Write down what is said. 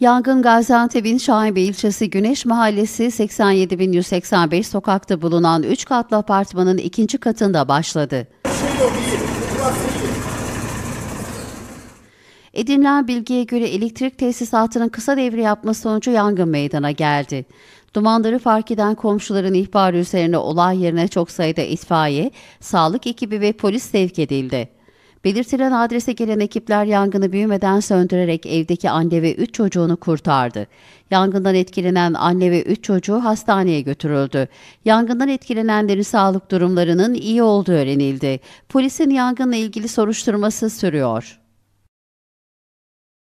Yangın Gaziantep'in Şahinbey ilçesi Güneş Mahallesi 87.185 sokakta bulunan 3 katlı apartmanın ikinci katında başladı. Şey Edinilen bilgiye göre elektrik tesisatının kısa devre yapması sonucu yangın meydana geldi. Dumanları fark eden komşuların ihbarı üzerine olay yerine çok sayıda itfaiye, sağlık ekibi ve polis sevk edildi. Belirtilen adrese gelen ekipler yangını büyümeden söndürerek evdeki anne ve 3 çocuğunu kurtardı. Yangından etkilenen anne ve 3 çocuğu hastaneye götürüldü. Yangından etkilenenlerin sağlık durumlarının iyi olduğu öğrenildi. Polisin yangınla ilgili soruşturması sürüyor.